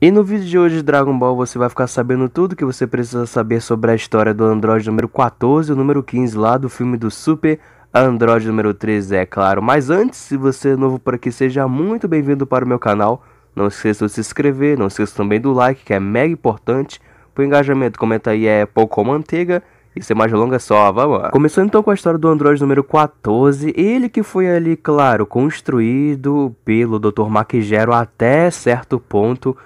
E no vídeo de hoje de Dragon Ball você vai ficar sabendo tudo que você precisa saber sobre a história do Android número 14 e o número 15 lá do filme do Super Android número 13, é claro. Mas antes, se você é novo por aqui, seja muito bem-vindo para o meu canal. Não esqueça de se inscrever, não esqueça também do like, que é mega importante. Para o engajamento, comenta aí é pouco manteiga. E sem mais longa só, vamos lá. Começando então com a história do Android número 14, ele que foi ali, claro, construído pelo Dr. Maquigero até certo ponto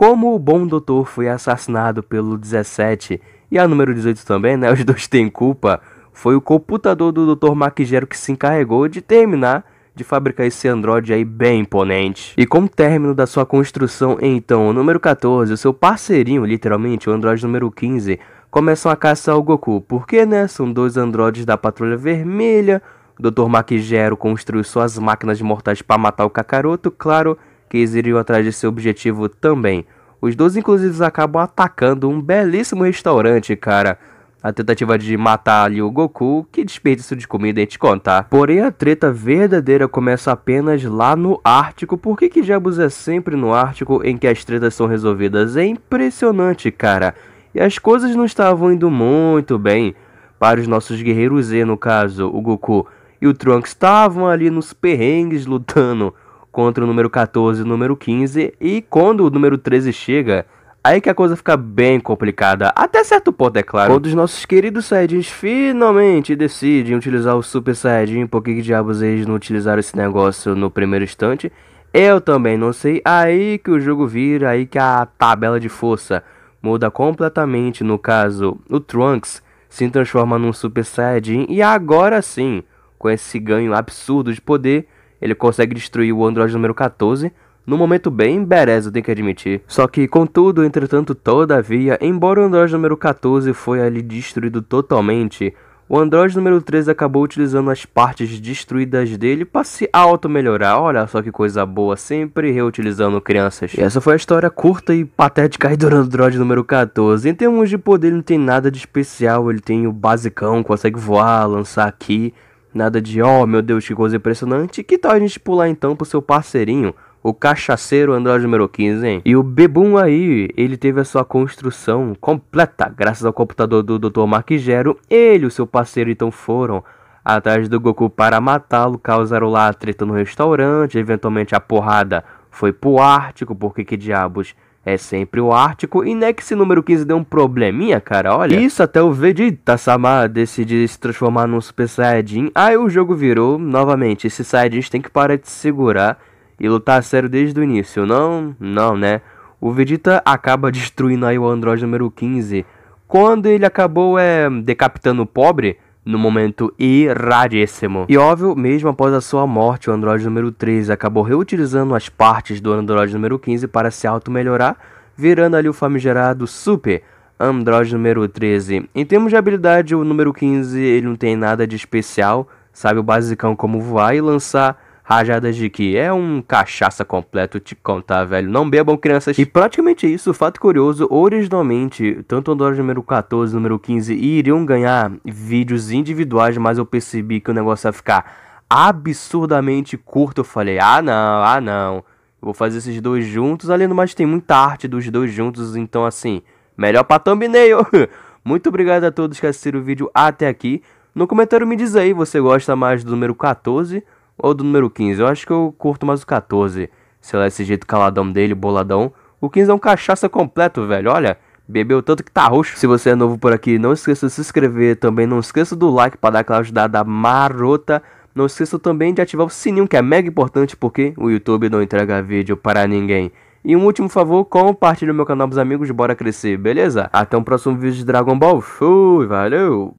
como o bom doutor foi assassinado pelo 17 e a número 18 também, né? Os dois têm culpa. Foi o computador do Dr. Maquigero que se encarregou de terminar de fabricar esse androide aí bem imponente. E com o término da sua construção, então, o número 14, o seu parceirinho, literalmente, o androide número 15, começam a caçar o Goku. Porque, né? São dois androides da Patrulha Vermelha. O Dr. Maquigero construiu suas máquinas mortais para matar o Kakaroto, claro eles iriam atrás de seu objetivo também. Os dois, inclusive, acabam atacando um belíssimo restaurante, cara. A tentativa de matar ali o Goku, que desperdício de comida em te contar. Porém, a treta verdadeira começa apenas lá no Ártico. Por que, que diabos é sempre no Ártico em que as tretas são resolvidas? É impressionante, cara. E as coisas não estavam indo muito bem para os nossos guerreiros Z, no caso, o Goku e o Trunks estavam ali nos perrengues lutando contra o número 14 e o número 15. E quando o número 13 chega, aí que a coisa fica bem complicada. Até certo ponto, é claro. Quando os nossos queridos Saiyajins finalmente decidem utilizar o Super Saiyajin, por que, diabos eles não utilizaram esse negócio no primeiro instante? Eu também não sei. Aí que o jogo vira, aí que a tabela de força muda completamente. No caso, o Trunks se transforma num Super Saiyajin e agora sim, com esse ganho absurdo de poder, ele consegue destruir o androide número 14, num momento bem berez, eu tenho que admitir. Só que, contudo, entretanto, todavia, embora o androide número 14 foi ali destruído totalmente, o Android número 13 acabou utilizando as partes destruídas dele para se auto-melhorar. Olha só que coisa boa, sempre reutilizando crianças. E essa foi a história curta e patética do Android número 14. Em termos de poder, ele não tem nada de especial. Ele tem o basicão, consegue voar, lançar aqui. Nada de, oh meu Deus, que coisa impressionante. Que tal a gente pular então pro seu parceirinho, o cachaceiro Android número 15, hein? E o Bebum aí, ele teve a sua construção completa graças ao computador do Dr. Mark Gero. Ele e o seu parceiro então foram atrás do Goku para matá-lo, causaram lá a treta no restaurante, eventualmente a porrada foi pro Ártico, porque que diabos é sempre o Ártico. E é que esse número 15 deu um probleminha, cara. Olha. Isso até o Vegeta Sama decidir se transformar num Super Saiyajin. Aí o jogo virou novamente. Esse Saiyajin tem que parar de se segurar e lutar sério desde o início. Não, não, né? O Vegeta acaba destruindo aí o Android número 15. Quando ele acabou é, decapitando o pobre, no momento irradíssimo. E óbvio, mesmo após a sua morte, o Android número 13 acabou reutilizando as partes do Android número 15 para se auto-melhorar, virando ali o famigerado Super Android número 13. Em termos de habilidade, o número 15 ele não tem nada de especial, sabe o basicão como voar e lançar rajadas de que é um cachaça completo te contar, velho. Não bebam crianças. E praticamente isso, fato curioso, originalmente, tanto Android número 14, número 15 iriam ganhar vídeos individuais, mas eu percebi que o negócio ia ficar absurdamente curto. Eu falei: "Ah, não, ah, não. Eu vou fazer esses dois juntos. Além do mais, tem muita arte dos dois juntos, então assim, melhor pra thumbnail". Muito obrigado a todos que assistiram o vídeo até aqui. No comentário me diz aí, você gosta mais do número 14 ou do número 15. Eu acho que eu curto mais o 14. Sei lá, esse jeito caladão dele, boladão. O 15 é um cachaça completo, velho. Olha, bebeu tanto que tá roxo. Se você é novo por aqui, não esqueça de se inscrever. Também não esqueça do like para dar aquela ajudada marota. Não esqueça também de ativar o sininho, que é mega importante, porque o YouTube não entrega vídeo para ninguém. E um último favor, compartilhe o meu canal pros amigos, bora crescer, beleza? Até o um próximo vídeo de Dragon Ball, fui, valeu!